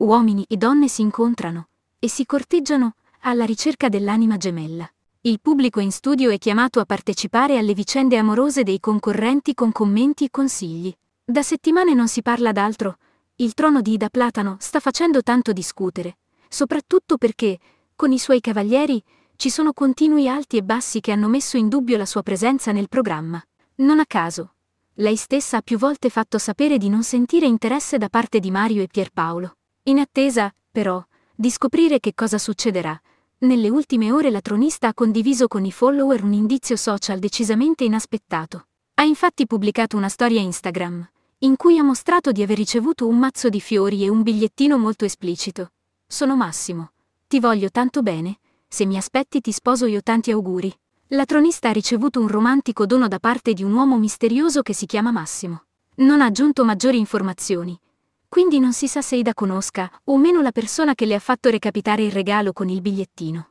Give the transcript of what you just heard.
uomini e donne si incontrano e si corteggiano alla ricerca dell'anima gemella. Il pubblico in studio è chiamato a partecipare alle vicende amorose dei concorrenti con commenti e consigli. Da settimane non si parla d'altro. Il trono di Ida Platano sta facendo tanto discutere, soprattutto perché, con i suoi cavalieri, ci sono continui alti e bassi che hanno messo in dubbio la sua presenza nel programma. Non a caso, lei stessa ha più volte fatto sapere di non sentire interesse da parte di Mario e Pierpaolo. In attesa, però, di scoprire che cosa succederà, nelle ultime ore la tronista ha condiviso con i follower un indizio social decisamente inaspettato. Ha infatti pubblicato una storia Instagram, in cui ha mostrato di aver ricevuto un mazzo di fiori e un bigliettino molto esplicito. Sono Massimo. Ti voglio tanto bene. Se mi aspetti ti sposo io tanti auguri. La tronista ha ricevuto un romantico dono da parte di un uomo misterioso che si chiama Massimo. Non ha aggiunto maggiori informazioni, quindi non si sa se Ida conosca o meno la persona che le ha fatto recapitare il regalo con il bigliettino.